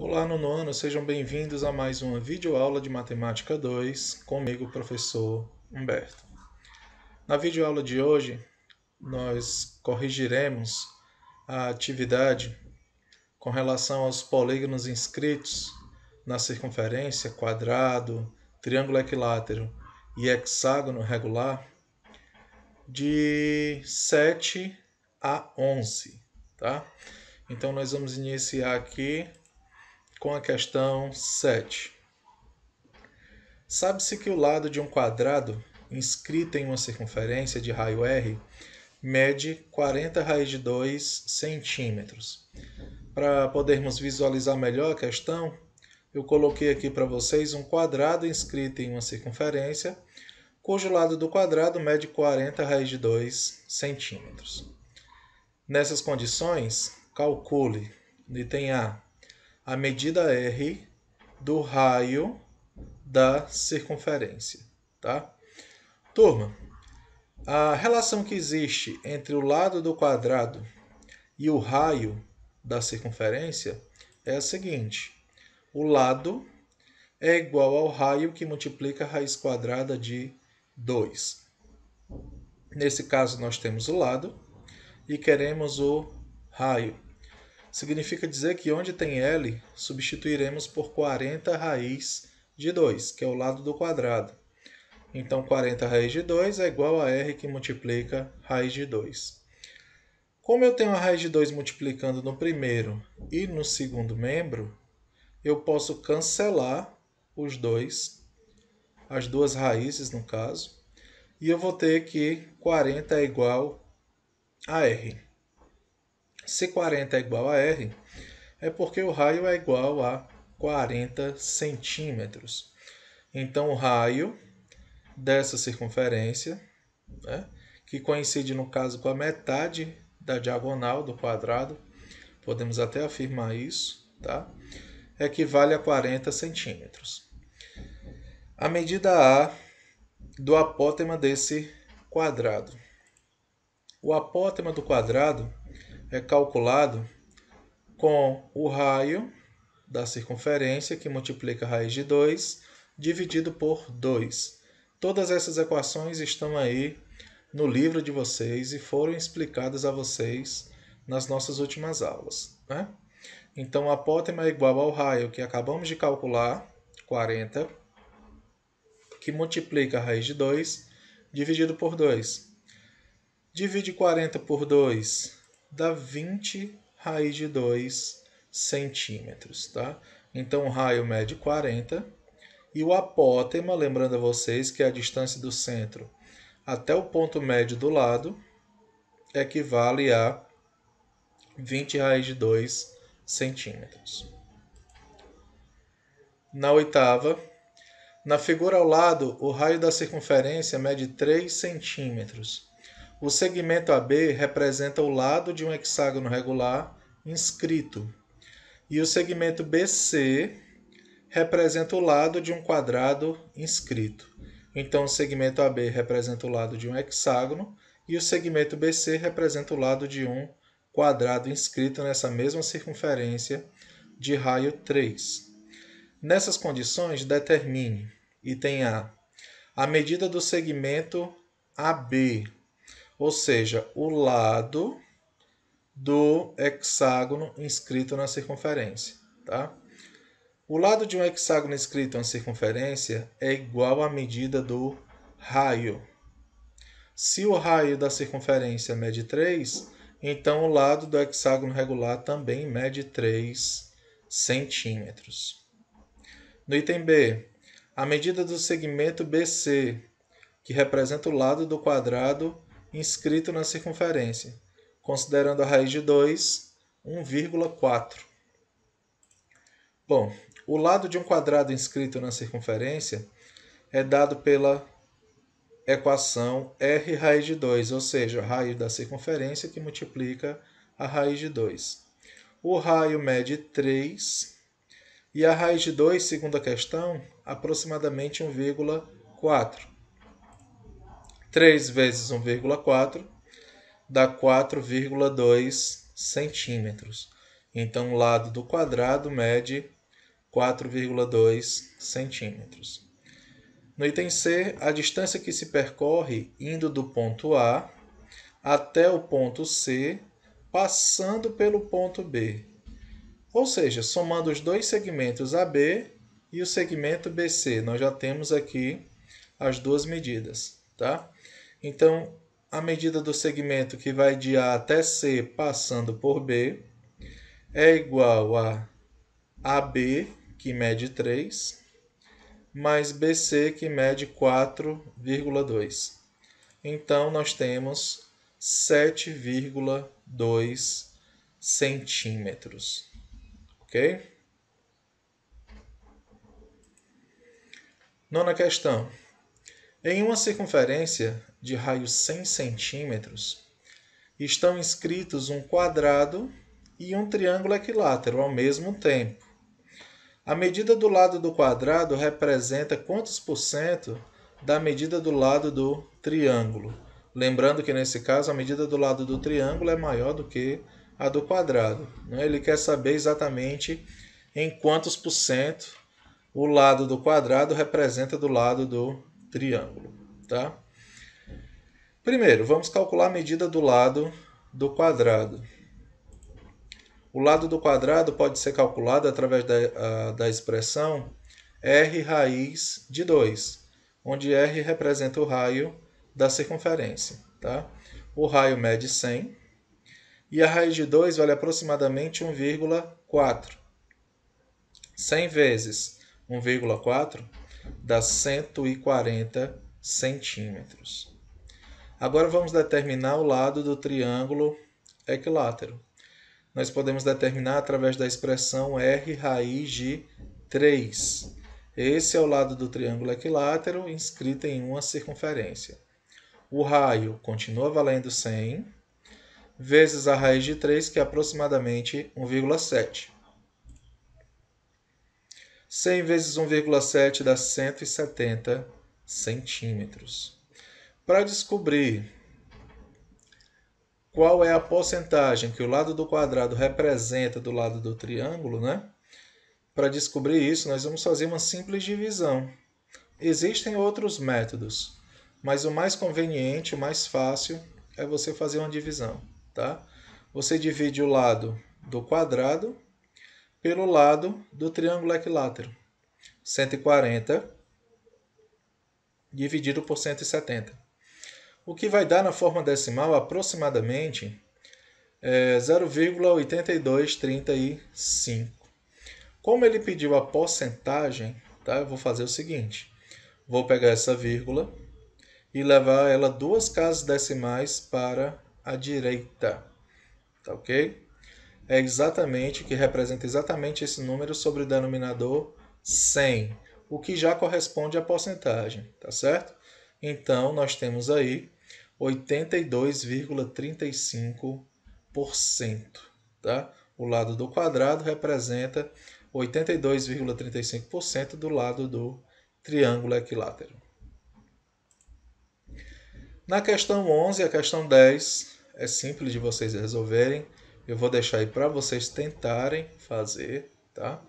Olá, nono sejam bem-vindos a mais uma videoaula de Matemática 2, comigo, professor Humberto. Na videoaula de hoje, nós corrigiremos a atividade com relação aos polígonos inscritos na circunferência, quadrado, triângulo equilátero e hexágono regular de 7 a 11, tá? Então, nós vamos iniciar aqui com a questão 7. Sabe-se que o lado de um quadrado inscrito em uma circunferência de raio R mede 40 raiz de 2 centímetros. Para podermos visualizar melhor a questão, eu coloquei aqui para vocês um quadrado inscrito em uma circunferência, cujo lado do quadrado mede 40 raiz de 2 centímetros. Nessas condições, calcule, item A, a medida R do raio da circunferência, tá? Turma, a relação que existe entre o lado do quadrado e o raio da circunferência é a seguinte. O lado é igual ao raio que multiplica a raiz quadrada de 2. Nesse caso, nós temos o lado e queremos o raio significa dizer que onde tem L, substituiremos por 40 raiz de 2, que é o lado do quadrado. Então, 40 raiz de 2 é igual a R que multiplica raiz de 2. Como eu tenho a raiz de 2 multiplicando no primeiro e no segundo membro, eu posso cancelar os dois, as duas raízes no caso, e eu vou ter que 40 é igual a R. Se 40 é igual a R, é porque o raio é igual a 40 centímetros. Então, o raio dessa circunferência, né, que coincide no caso com a metade da diagonal do quadrado, podemos até afirmar isso, tá? equivale a 40 centímetros. A medida A do apótema desse quadrado. O apótema do quadrado é calculado com o raio da circunferência, que multiplica a raiz de 2, dividido por 2. Todas essas equações estão aí no livro de vocês e foram explicadas a vocês nas nossas últimas aulas. Né? Então, a apótema é igual ao raio que acabamos de calcular, 40, que multiplica a raiz de 2, dividido por 2. Divide 40 por 2, dá 20 raiz de 2 centímetros, tá? Então o raio mede é 40 e o apótema, lembrando a vocês que é a distância do centro até o ponto médio do lado equivale a 20 raiz de 2 centímetros. Na oitava, na figura ao lado, o raio da circunferência é mede 3 centímetros o segmento AB representa o lado de um hexágono regular inscrito, e o segmento BC representa o lado de um quadrado inscrito. Então, o segmento AB representa o lado de um hexágono e o segmento BC representa o lado de um quadrado inscrito nessa mesma circunferência de raio 3. Nessas condições, determine, item A, a medida do segmento AB ou seja, o lado do hexágono inscrito na circunferência. Tá? O lado de um hexágono inscrito na circunferência é igual à medida do raio. Se o raio da circunferência mede 3, então o lado do hexágono regular também mede 3 centímetros. No item B, a medida do segmento BC, que representa o lado do quadrado inscrito na circunferência, considerando a raiz de 2, 1,4. Bom, o lado de um quadrado inscrito na circunferência é dado pela equação r raiz de 2, ou seja, raio da circunferência que multiplica a raiz de 2. O raio mede 3 e a raiz de 2, segundo a questão, aproximadamente 1,4. 3 vezes 1,4 dá 4,2 centímetros. Então, o lado do quadrado mede 4,2 centímetros. No item C, a distância que se percorre indo do ponto A até o ponto C, passando pelo ponto B. Ou seja, somando os dois segmentos AB e o segmento BC, nós já temos aqui as duas medidas, tá? Então, a medida do segmento que vai de A até C passando por B é igual a AB, que mede 3, mais BC, que mede 4,2. Então, nós temos 7,2 centímetros. Ok? Nona questão. Em uma circunferência de raio 100 centímetros, estão inscritos um quadrado e um triângulo equilátero ao mesmo tempo. A medida do lado do quadrado representa quantos por cento da medida do lado do triângulo. Lembrando que nesse caso a medida do lado do triângulo é maior do que a do quadrado. Né? Ele quer saber exatamente em quantos por cento o lado do quadrado representa do lado do triângulo, tá? Primeiro, vamos calcular a medida do lado do quadrado. O lado do quadrado pode ser calculado através da, a, da expressão r raiz de 2, onde r representa o raio da circunferência. Tá? O raio mede 100 e a raiz de 2 vale aproximadamente 1,4. 100 vezes 1,4 dá 140 centímetros. Agora vamos determinar o lado do triângulo equilátero. Nós podemos determinar através da expressão R raiz de 3. Esse é o lado do triângulo equilátero inscrito em uma circunferência. O raio continua valendo 100, vezes a raiz de 3, que é aproximadamente 1,7. 100 vezes 1,7 dá 170 centímetros. Para descobrir qual é a porcentagem que o lado do quadrado representa do lado do triângulo, né? Para descobrir isso, nós vamos fazer uma simples divisão. Existem outros métodos, mas o mais conveniente, o mais fácil, é você fazer uma divisão, tá? Você divide o lado do quadrado pelo lado do triângulo equilátero. 140 dividido por 170. O que vai dar na forma decimal aproximadamente é 0,8235. Como ele pediu a porcentagem, tá? eu vou fazer o seguinte. Vou pegar essa vírgula e levar ela duas casas decimais para a direita. Tá ok? é exatamente, que representa exatamente esse número sobre o denominador 100, o que já corresponde à porcentagem, tá certo? Então, nós temos aí 82,35%, tá? O lado do quadrado representa 82,35% do lado do triângulo equilátero. Na questão 11 a questão 10 é simples de vocês resolverem. Eu vou deixar aí para vocês tentarem fazer, tá?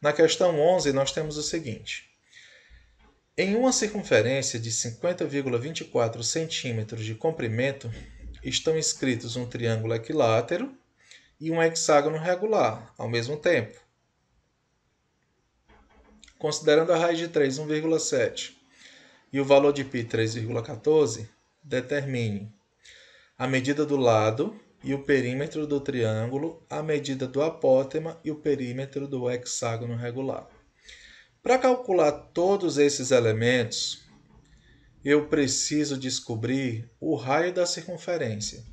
Na questão 11, nós temos o seguinte. Em uma circunferência de 50,24 centímetros de comprimento, estão escritos um triângulo equilátero e um hexágono regular ao mesmo tempo. Considerando a raiz de 3, 1,7, e o valor de π, 3,14, determine a medida do lado e o perímetro do triângulo, a medida do apótema e o perímetro do hexágono regular. Para calcular todos esses elementos, eu preciso descobrir o raio da circunferência,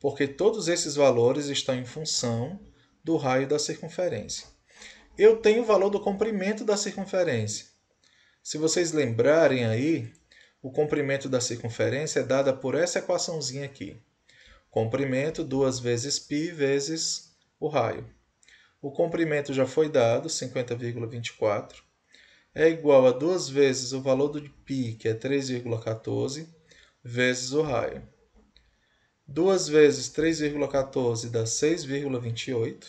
porque todos esses valores estão em função do raio da circunferência. Eu tenho o valor do comprimento da circunferência. Se vocês lembrarem aí, o comprimento da circunferência é dada por essa equaçãozinha aqui comprimento duas vezes π vezes o raio. O comprimento já foi dado, 50,24, é igual a duas vezes o valor do π, que é 3,14, vezes o raio. 2 vezes 3,14 dá 6,28.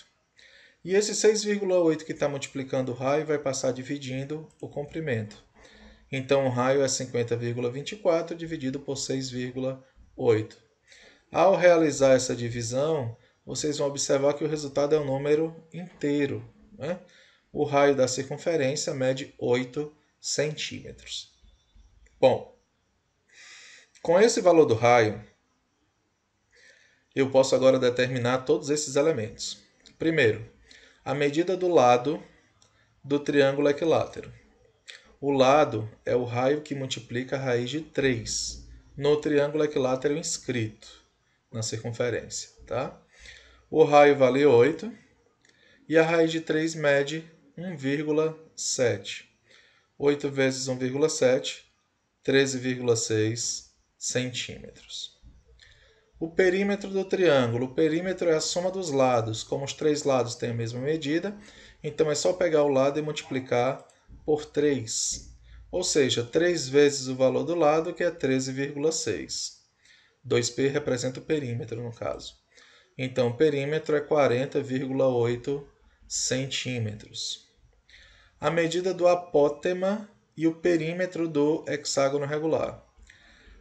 E esse 6,8 que está multiplicando o raio vai passar dividindo o comprimento. Então, o raio é 50,24 dividido por 6,8. Ao realizar essa divisão, vocês vão observar que o resultado é um número inteiro. Né? O raio da circunferência mede 8 centímetros. Bom, com esse valor do raio, eu posso agora determinar todos esses elementos. Primeiro, a medida do lado do triângulo equilátero. O lado é o raio que multiplica a raiz de 3 no triângulo equilátero inscrito na circunferência, tá? O raio vale 8 e a raiz de 3 mede 1,7. 8 vezes 1,7, 13,6 centímetros. O perímetro do triângulo. O perímetro é a soma dos lados. Como os três lados têm a mesma medida, então é só pegar o lado e multiplicar por 3. Ou seja, 3 vezes o valor do lado, que é 13,6. 2π representa o perímetro, no caso. Então, o perímetro é 40,8 centímetros. A medida do apótema e o perímetro do hexágono regular.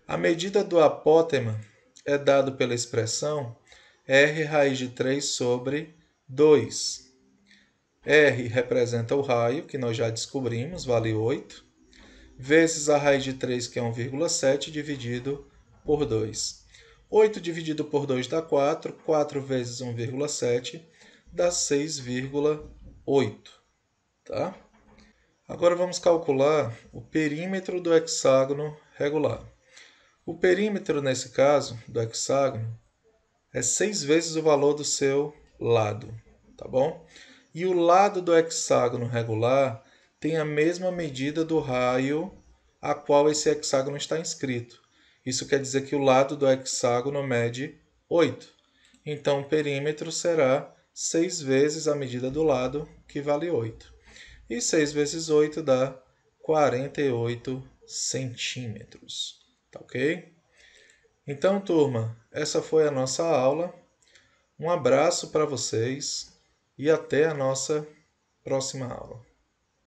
A medida do apótema é dado pela expressão r raiz de 3 sobre 2. r representa o raio, que nós já descobrimos, vale 8, vezes a raiz de 3, que é 1,7, dividido por 2. 8 dividido por 2 dá 4, 4 vezes 1,7 dá 6,8. Tá? Agora vamos calcular o perímetro do hexágono regular. O perímetro, nesse caso, do hexágono é 6 vezes o valor do seu lado, tá bom? E o lado do hexágono regular tem a mesma medida do raio a qual esse hexágono está inscrito. Isso quer dizer que o lado do hexágono mede 8. Então, o perímetro será 6 vezes a medida do lado, que vale 8. E 6 vezes 8 dá 48 centímetros. Tá ok? Então, turma, essa foi a nossa aula. Um abraço para vocês e até a nossa próxima aula.